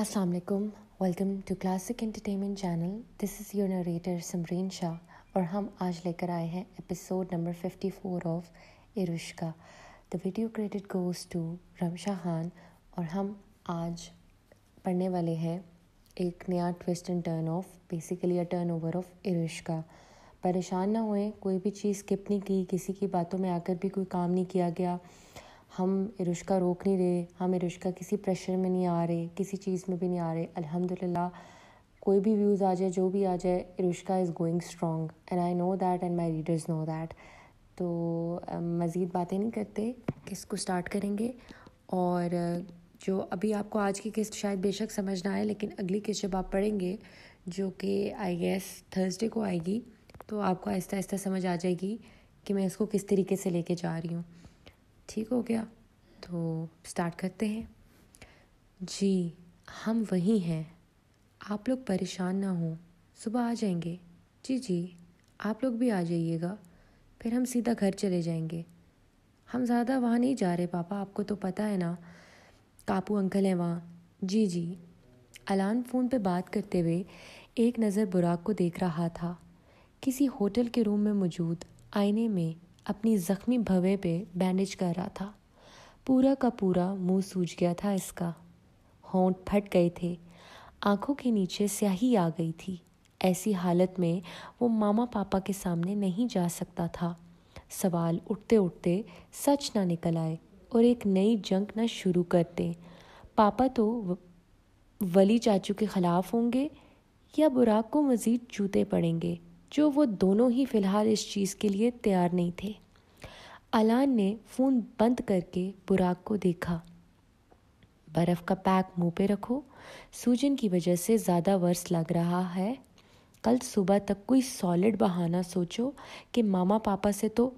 Assalamu alaikum. Welcome to Classic Entertainment Channel. This is your narrator Shah Shah और हम आज लेकर आए हैं episode number 54 of Irushka the video credit goes to Ramsha Khan और हम आज पढ़ने वाले हैं एक नया twist and turn of basically a turn over of Irushka परेशान ना हुए कोई भी चीज़ स्किप नहीं की किसी की बातों में आकर भी कोई काम नहीं किया गया हम इरुष्का रोक नहीं रहे हम इरुष्का किसी प्रेशर में नहीं आ रहे किसी चीज़ में भी नहीं आ रहे अल्हम्दुलिल्लाह कोई भी व्यूज़ आ जाए जो भी आ जाए Rushka is going strong and I know that and my readers know that तो मज़ीद बातें नहीं करते को स्टार्ट करेंगे और जो अभी आपको आज की किस्त शायद बेशक समझ ना आए लेकिन अगली किस्त जब आप पढ़ेंगे जो कि आई गेस थर्सडे को आएगी तो आपको आहिस्ता आहिस्ता समझ आ जाएगी कि मैं इसको किस तरीके से लेके जा रही हूँ ठीक हो गया तो स्टार्ट करते हैं जी हम वहीं हैं आप लोग परेशान ना हों सुबह आ जाएंगे जी जी आप लोग भी आ जाइएगा फिर हम सीधा घर चले जाएंगे हम ज़्यादा वहाँ नहीं जा रहे पापा आपको तो पता है ना कापू अंकल हैं वहाँ जी जी अलान फ़ोन पे बात करते हुए एक नज़र बुराक को देख रहा था किसी होटल के रूम में मौजूद आईने में अपनी ज़ख्मी भवे पे बैंडेज कर रहा था पूरा का पूरा मुंह सूज गया था इसका होंठ फट गए थे आंखों के नीचे स्याही आ गई थी ऐसी हालत में वो मामा पापा के सामने नहीं जा सकता था सवाल उठते उठते सच ना निकल आए और एक नई जंग ना शुरू करते पापा तो वली चाचू के ख़िलाफ़ होंगे या बुराक को मज़ीद जूते पड़ेंगे जो वो दोनों ही फ़िलहाल इस चीज़ के लिए तैयार नहीं थे अलान ने फ़ोन बंद करके बुराक को देखा बर्फ़ का पैक मुंह पे रखो सूजन की वजह से ज़्यादा वर्ष लग रहा है कल सुबह तक कोई सॉलिड बहाना सोचो कि मामा पापा से तो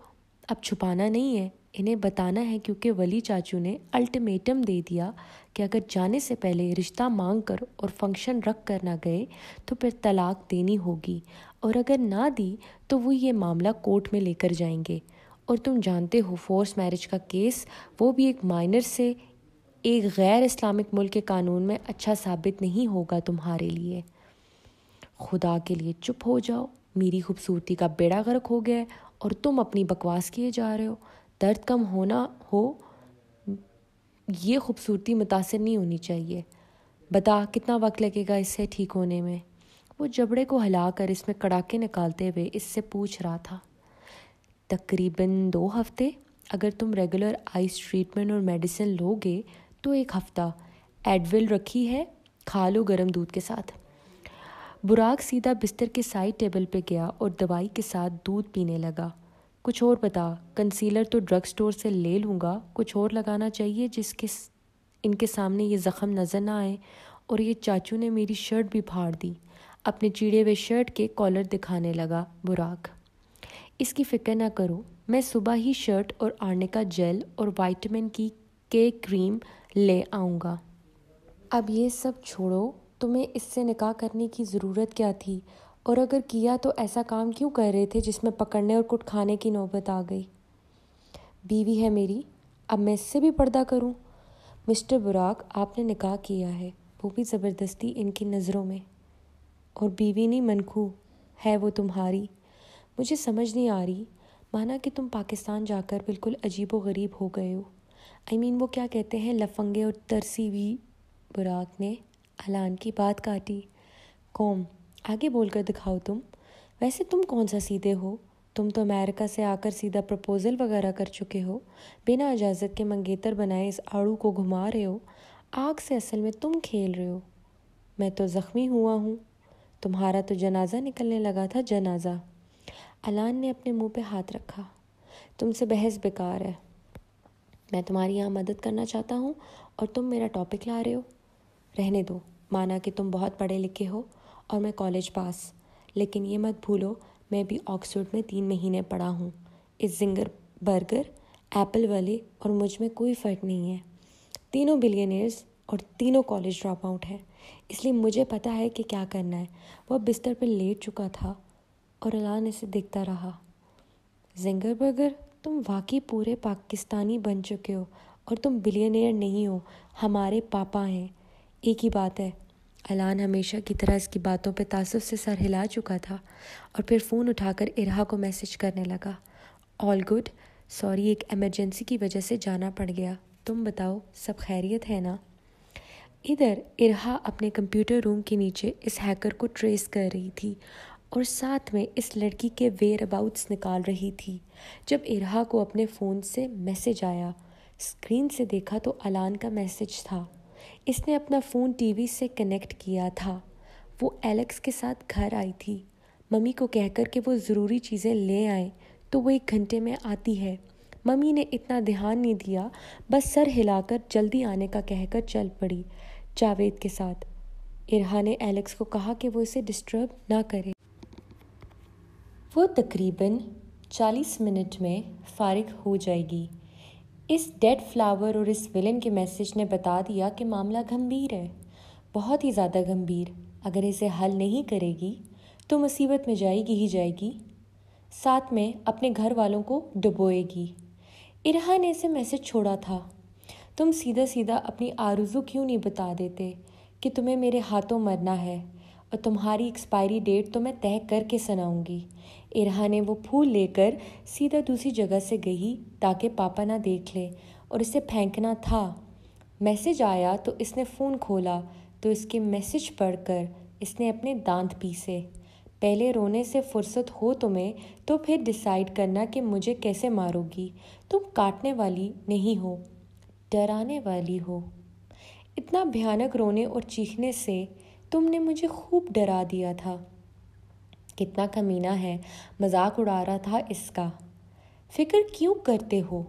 अब छुपाना नहीं है इन्हें बताना है क्योंकि वली चाचू ने अल्टीमेटम दे दिया कि अगर जाने से पहले रिश्ता मांग कर और फंक्शन रख कर ना गए तो फिर तलाक देनी होगी और अगर ना दी तो वो ये मामला कोर्ट में लेकर जाएंगे और तुम जानते हो फोर्स मैरिज का केस वो भी एक माइनर से एक गैर इस्लामिक मुल्क के कानून में अच्छा साबित नहीं होगा तुम्हारे लिए खुदा के लिए चुप हो जाओ मेरी खूबसूरती का बेड़ा गर्क हो गया और तुम अपनी बकवास किए जा रहे हो दर्द कम होना हो ये खूबसूरती मुतासर नहीं होनी चाहिए बता कितना वक्त लगेगा इससे ठीक होने में वो जबड़े को हिलाकर इसमें कड़ाके निकालते हुए इससे पूछ रहा था तकरीबन दो हफ्ते अगर तुम रेगुलर आइस ट्रीटमेंट और मेडिसिन लोगे तो एक हफ्ता एडविल रखी है खा लो गर्म दूध के साथ बुराक सीधा बिस्तर के साइड टेबल पे गया और दवाई के साथ दूध पीने लगा कुछ और बता कंसीलर तो ड्रग स्टोर से ले लूँगा कुछ और लगाना चाहिए जिसके इनके सामने ये ज़ख़म नज़र ना आए और ये चाचू ने मेरी शर्ट भी फाड़ दी अपने चिड़े हुए शर्ट के कॉलर दिखाने लगा बुराक इसकी फ़िक्र ना करो मैं सुबह ही शर्ट और आने का जेल और वाइटमिन की के क्रीम ले आऊँगा अब ये सब छोड़ो तुम्हें इससे निकाह करने की ज़रूरत क्या थी और अगर किया तो ऐसा काम क्यों कर रहे थे जिसमें पकड़ने और कुट खाने की नौबत आ गई बीवी है मेरी अब मैं इससे भी पर्दा करूं मिस्टर बुराक आपने निकाह किया है वो भी ज़बरदस्ती इनकी नज़रों में और बीवी नहीं मनखू है वो तुम्हारी मुझे समझ नहीं आ रही माना कि तुम पाकिस्तान जाकर बिल्कुल अजीब व गरीब हो गए हो आई I मीन mean, वो क्या कहते हैं लफंगे और तरसी हुई बुराक ने अलान की बात काटी कौम आगे बोलकर दिखाओ तुम वैसे तुम कौन सा सीधे हो तुम तो अमेरिका से आकर सीधा प्रपोजल वगैरह कर चुके हो बिना इजाज़त के मंगेतर बनाए इस आड़ू को घुमा रहे हो आग से असल में तुम खेल रहे हो मैं तो ज़ख्मी हुआ हूँ तुम्हारा तो जनाजा निकलने लगा था जनाजा अलान ने अपने मुंह पे हाथ रखा तुमसे बहस बेकार है मैं तुम्हारी यहाँ मदद करना चाहता हूँ और तुम मेरा टॉपिक ला रहे हो रहने दो माना कि तुम बहुत पढ़े लिखे हो और मैं कॉलेज पास लेकिन ये मत भूलो मैं भी ऑक्सफोर्ड में तीन महीने पढ़ा हूँ इस जिंगर बर्गर एप्पल वाले और मुझ में कोई फ़र्क नहीं है तीनों बिलियनियर्स और तीनों कॉलेज ड्रॉप आउट हैं इसलिए मुझे पता है कि क्या करना है वह बिस्तर पर लेट चुका था और अलान इसे देखता रहा जिंगर बर्गर तुम वाकई पूरे पाकिस्तानी बन चुके हो और तुम बिलियनियर नहीं हो हमारे पापा हैं एक ही बात है ऐलान हमेशा की तरह इसकी बातों पर तासुब से सर हिला चुका था और फिर फ़ोन उठाकर इरहा को मैसेज करने लगा ऑल गुड सॉरी एक एमरजेंसी की वजह से जाना पड़ गया तुम बताओ सब खैरियत है ना इधर इरहा अपने कंप्यूटर रूम के नीचे इस हैकर को ट्रेस कर रही थी और साथ में इस लड़की के वेयर अबाउट्स निकाल रही थी जब इरहा को अपने फ़ोन से मैसेज आया स्क्रीन से देखा तो अलान का मैसेज था इसने अपना फ़ोन टीवी से कनेक्ट किया था वो एलेक्स के साथ घर आई थी मम्मी को कहकर के वो ज़रूरी चीज़ें ले आए तो वो एक घंटे में आती है मम्मी ने इतना ध्यान नहीं दिया बस सर हिलाकर जल्दी आने का कहकर चल पड़ी जावेद के साथ इरहा ने एलेक्स को कहा कि वो इसे डिस्टर्ब ना करे वो तकरीबन चालीस मिनट में फारिग हो जाएगी इस डेड फ्लावर और इस विलन के मैसेज ने बता दिया कि मामला गंभीर है बहुत ही ज़्यादा गंभीर अगर इसे हल नहीं करेगी तो मुसीबत में जाएगी ही जाएगी साथ में अपने घर वालों को डुबोएगी इरहा ने इसे मैसेज छोड़ा था तुम सीधा सीधा अपनी आरजू क्यों नहीं बता देते कि तुम्हें मेरे हाथों मरना है और तुम्हारी एक्सपायरी डेट तो मैं तय करके सुनाऊंगी इरहा ने वो फूल लेकर सीधा दूसरी जगह से गई ताकि पापा ना देख ले और इसे फेंकना था मैसेज आया तो इसने फ़ोन खोला तो इसके मैसेज पढ़कर इसने अपने दांत पीसे पहले रोने से फुर्सत हो तुम्हें तो फिर डिसाइड करना कि मुझे कैसे मारोगी तुम काटने वाली नहीं हो डराने वाली हो इतना भयानक रोने और चीखने से तुमने मुझे खूब डरा दिया था कितना कमीना है मजाक उड़ा रहा था इसका फ़िक्र क्यों करते हो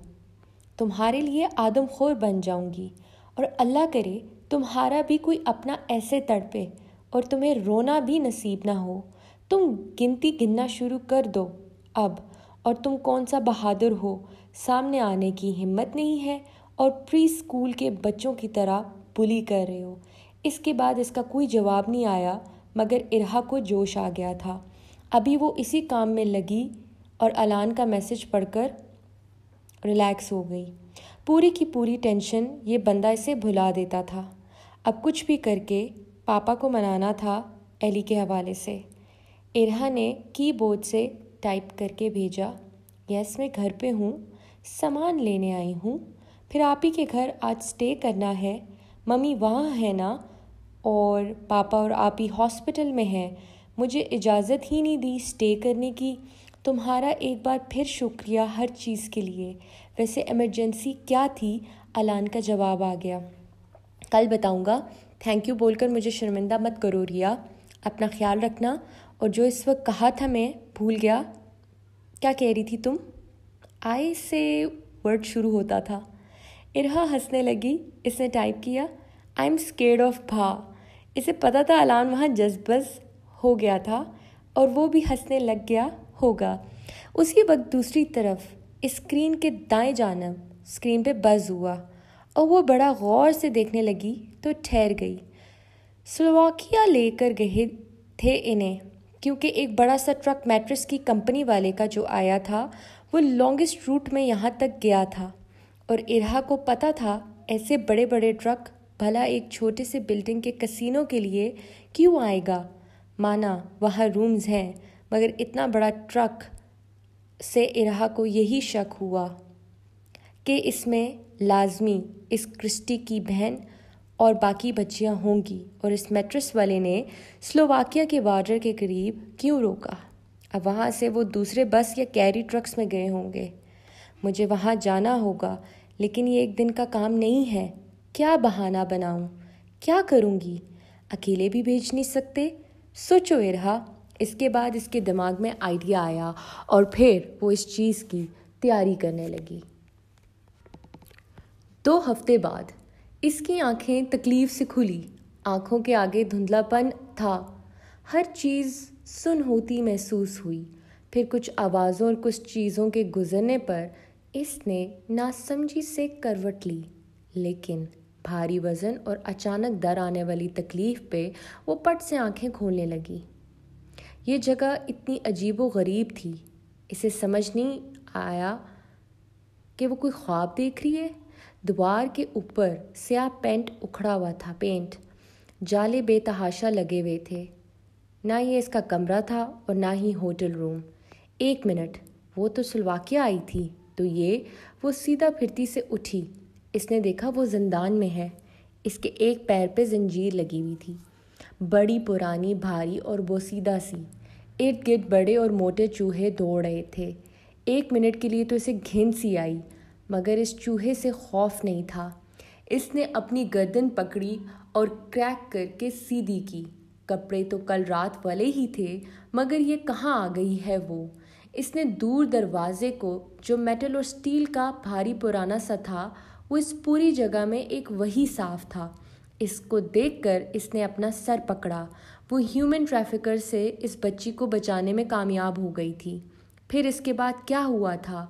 तुम्हारे लिए आदमखोर बन जाऊंगी और अल्लाह करे तुम्हारा भी कोई अपना ऐसे तड़पे और तुम्हें रोना भी नसीब ना हो तुम गिनती गिनना शुरू कर दो अब और तुम कौन सा बहादुर हो सामने आने की हिम्मत नहीं है और प्री स्कूल के बच्चों की तरह बुली कर रहे हो इसके बाद इसका कोई जवाब नहीं आया मगर इरहा को जोश आ गया था अभी वो इसी काम में लगी और अलान का मैसेज पढ़कर रिलैक्स हो गई पूरी की पूरी टेंशन ये बंदा इसे भुला देता था अब कुछ भी करके पापा को मनाना था एली के हवाले से इरहा ने कीबोर्ड से टाइप करके भेजा यस मैं घर पे हूँ सामान लेने आई हूँ फिर आप ही के घर आज स्टे करना है मम्मी वहाँ है ना और पापा और आप ही हॉस्पिटल में हैं मुझे इजाज़त ही नहीं दी स्टे करने की तुम्हारा एक बार फिर शुक्रिया हर चीज़ के लिए वैसे इमरजेंसी क्या थी अलान का जवाब आ गया कल बताऊंगा थैंक यू बोलकर मुझे शर्मिंदा मत करो रिया अपना ख्याल रखना और जो इस वक्त कहा था मैं भूल गया क्या कह रही थी तुम आई से वर्ड शुरू होता था इरहा हंसने लगी इसने टाइप किया आई एम स्केड ऑफ भा इसे पता था अलान वहाँ जज्बस हो गया था और वो भी हंसने लग गया होगा उसी वक्त दूसरी तरफ स्क्रीन के दाएं जानब स्क्रीन पे बज हुआ और वो बड़ा गौर से देखने लगी तो ठहर गई स्लोवाकिया लेकर गए थे इन्हें क्योंकि एक बड़ा सा ट्रक मैट्रिस की कंपनी वाले का जो आया था वो लॉन्गेस्ट रूट में यहाँ तक गया था और इरहा को पता था ऐसे बड़े बड़े ट्रक भला एक छोटे से बिल्डिंग के कसिनो के लिए क्यों आएगा माना वहाँ रूम्स हैं मगर इतना बड़ा ट्रक से इरा को यही शक हुआ कि इसमें लाजमी इस क्रिस्टी की बहन और बाकी बच्चियाँ होंगी और इस मेट्रस वाले ने स्लोवाकिया के बॉर्डर के करीब क्यों रोका अब वहाँ से वो दूसरे बस या कैरी ट्रक्स में गए होंगे मुझे वहाँ जाना होगा लेकिन ये एक दिन का काम नहीं है क्या बहाना बनाऊं? क्या करूंगी अकेले भी भेज नहीं सकते सोचो रहा इसके बाद इसके दिमाग में आइडिया आया और फिर वो इस चीज़ की तैयारी करने लगी दो हफ्ते बाद इसकी आंखें तकलीफ से खुली आंखों के आगे धुंधलापन था हर चीज़ सुन होती महसूस हुई फिर कुछ आवाज़ों और कुछ चीज़ों के गुजरने पर इसने नासमझी से करवट ली लेकिन भारी वज़न और अचानक दर आने वाली तकलीफ़ पे वो पट से आंखें खोलने लगी ये जगह इतनी अजीब व गरीब थी इसे समझ नहीं आया कि वो कोई ख्वाब देख रही है दीवार के ऊपर स्याह पेंट उखड़ा हुआ था पेंट जाले बेतहाशा लगे हुए थे ना ये इसका कमरा था और ना ही होटल रूम एक मिनट वो तो सुलवाकिया आई थी तो ये वो सीधा फिरती से उठी इसने देखा वो जिंदान में है इसके एक पैर पे जंजीर लगी हुई थी बड़ी पुरानी भारी और बोसीदा सी इर्द गिर्द बड़े और मोटे चूहे दौड़ रहे थे एक मिनट के लिए तो इसे घिन सी आई मगर इस चूहे से खौफ नहीं था इसने अपनी गर्दन पकड़ी और क्रैक करके सीधी की कपड़े तो कल रात वाले ही थे मगर ये कहाँ आ गई है वो इसने दूर दरवाजे को जो मेटल और स्टील का भारी पुराना सा था वो इस पूरी जगह में एक वही साफ था इसको देखकर इसने अपना सर पकड़ा वो ह्यूमन ट्रैफिकर से इस बच्ची को बचाने में कामयाब हो गई थी फिर इसके बाद क्या हुआ था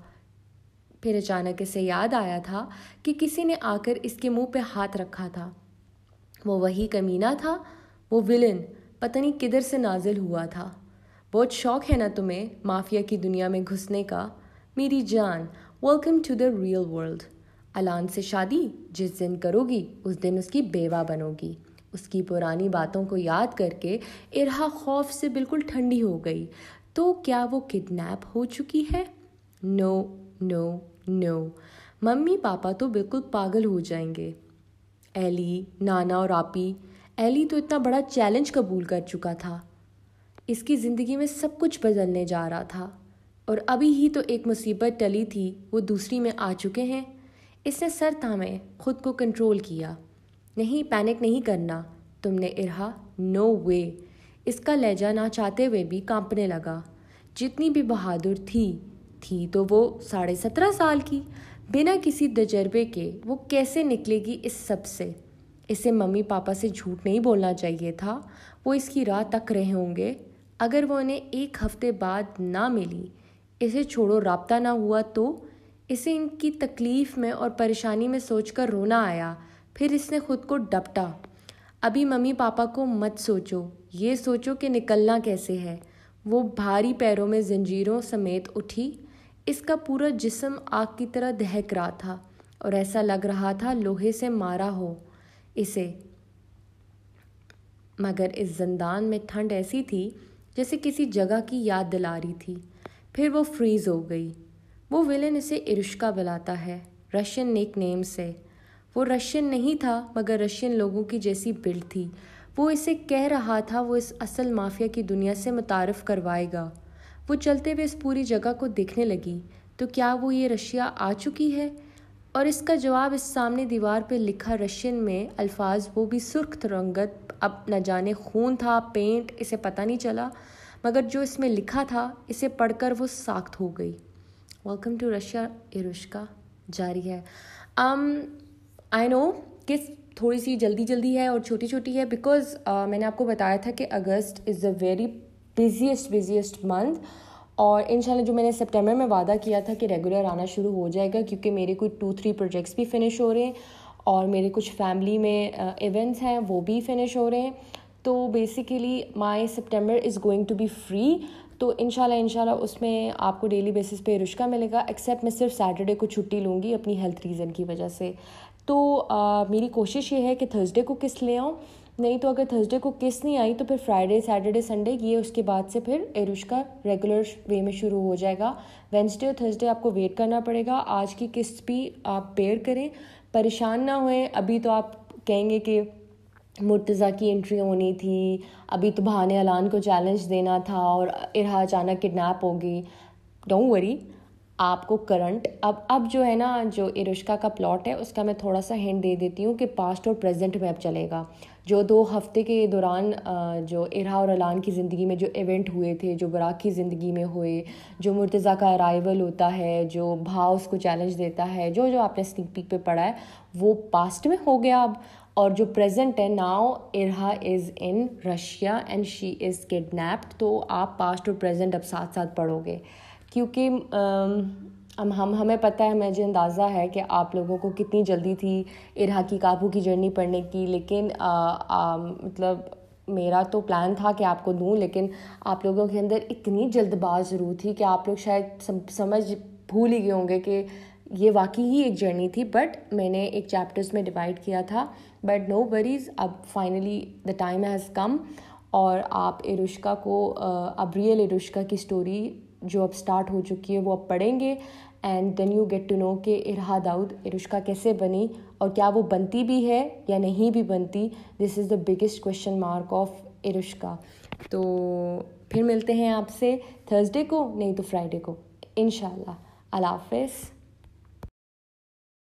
फिर अचानक इसे याद आया था कि किसी ने आकर इसके मुंह पे हाथ रखा था वो वही कमीना था वो विलन पता नहीं किधर से नाजिल हुआ था बहुत शौक है ना तुम्हें माफिया की दुनिया में घुसने का मेरी जान welcome to the real world Alaan से शादी जिस दिन करोगी उस दिन उसकी बेवा बनोगी उसकी पुरानी बातों को याद करके इरहा खौफ से बिल्कुल ठंडी हो गई तो क्या वो किडनैप हो चुकी है no no no mummy papa तो बिल्कुल पागल हो जाएंगे एली नाना और आपी एली तो इतना बड़ा चैलेंज कबूल कर चुका था इसकी ज़िंदगी में सब कुछ बदलने जा रहा था और अभी ही तो एक मुसीबत टली थी वो दूसरी में आ चुके हैं इसने सर थामे खुद को कंट्रोल किया नहीं पैनिक नहीं करना तुमने इरहा नो वे इसका लहजा ना चाहते हुए भी कांपने लगा जितनी भी बहादुर थी थी तो वो साढ़े सत्रह साल की बिना किसी तजर्बे के वो कैसे निकलेगी इस सब से इसे मम्मी पापा से झूठ नहीं बोलना चाहिए था वो इसकी राह तक रहे होंगे अगर वो उन्हें एक हफ्ते बाद ना मिली इसे छोड़ो रबता ना हुआ तो इसे इनकी तकलीफ़ में और परेशानी में सोचकर रोना आया फिर इसने खुद को डपटा अभी मम्मी पापा को मत सोचो ये सोचो कि निकलना कैसे है वो भारी पैरों में जंजीरों समेत उठी इसका पूरा जिसम आग की तरह दहक रहा था और ऐसा लग रहा था लोहे से मारा हो इसे मगर इस जंदान में ठंड ऐसी थी जैसे किसी जगह की याद दिला रही थी फिर वो फ्रीज़ हो गई वो विलेन इसे इरुष्का बुलाता है रशियन नेक नेम से वो रशियन नहीं था मगर रशियन लोगों की जैसी बिल्ड थी वो इसे कह रहा था वो इस असल माफिया की दुनिया से मुतारफ़ करवाएगा वो चलते हुए इस पूरी जगह को देखने लगी तो क्या वो ये रशिया आ चुकी है और इसका जवाब इस सामने दीवार पर लिखा रशियन में अल्फाज वो भी सुर्ख रंगत अब न जाने खून था पेंट इसे पता नहीं चला मगर जो इसमें लिखा था इसे पढ़कर वो साख्त हो गई वेलकम टू रशिया इरुष्का जारी है आई नो किस थोड़ी सी जल्दी जल्दी है और छोटी छोटी है बिकॉज uh, मैंने आपको बताया था कि August is a very busiest busiest month और इन जो मैंने सितंबर में वादा किया था कि रेगुलर आना शुरू हो जाएगा क्योंकि मेरे कोई टू थ्री प्रोजेक्ट्स भी फिनिश हो रहे हैं और मेरे कुछ फैमिली में इवेंट्स uh, हैं वो भी फिनिश हो रहे हैं तो basically my September is going to be free तो इन शाह उसमें आपको डेली बेसिस पे रुशका मिलेगा एक्सेप्ट मैं सिर्फ सैटरडे को छुट्टी लूँगी अपनी हेल्थ रीज़न की वजह से तो आ, मेरी कोशिश ये है कि थर्सडे को किस ले आऊँ नहीं तो अगर थर्सडे को किस नहीं आई तो फिर फ्राइडे सैटरडे संडे ये उसके बाद से फिर एरुश का रेगुलर वे में शुरू हो जाएगा वेंसडे और थर्सडे आपको वेट करना पड़ेगा आज की किस्त भी आप पेयर करें परेशान ना होए अभी तो आप कहेंगे कि मुर्तज़ा की एंट्री होनी थी अभी तो बहाने अलान को चैलेंज देना था और इरहा अचानक किडनैप होगी डोंट वरी आपको करंट अब अब जो है ना जो इरुष्का का प्लॉट है उसका मैं थोड़ा सा हिंट दे देती हूँ कि पास्ट और प्रेजेंट में अब चलेगा जो दो हफ्ते के दौरान जो इरा और अलान की ज़िंदगी में जो इवेंट हुए थे जो बराक की ज़िंदगी में हुए जो मुर्तज़ा का अराइवल होता है जो भाव उसको चैलेंज देता है जो जो आपने स्निक पिक पे पढ़ा है वो पास्ट में हो गया अब और जो प्रेजेंट है now Irha is in Russia and she is kidnapped तो आप पास्ट और प्रेजेंट अब साथ साथ पढ़ोगे क्योंकि हम हम हमें पता है मुझे अंदाज़ा है कि आप लोगों को कितनी जल्दी थी इरहा की काबू की जर्नी पढ़ने की लेकिन आ, आ, मतलब मेरा तो प्लान था कि आपको दूँ लेकिन आप लोगों के अंदर इतनी जल्दबाज जरूर थी कि आप लोग शायद सम, समझ भूल ही गए होंगे कि ये वाकई ही एक जर्नी थी बट मैंने एक चैप्टर्स में डिवाइड किया था बट नो वरीज अब finally the time has come और आप इरुष्का को अब रियल इरुष्का की स्टोरी जो अब स्टार्ट हो चुकी है वो अब पढ़ेंगे and then you get to know कि इरहा दाऊद इरुष्का कैसे बनी और क्या वो बनती भी है या नहीं भी बनती this is the biggest question mark of Irushka तो फिर मिलते हैं आपसे थर्सडे को नहीं तो फ्राइडे को इनशाला अला हाफिज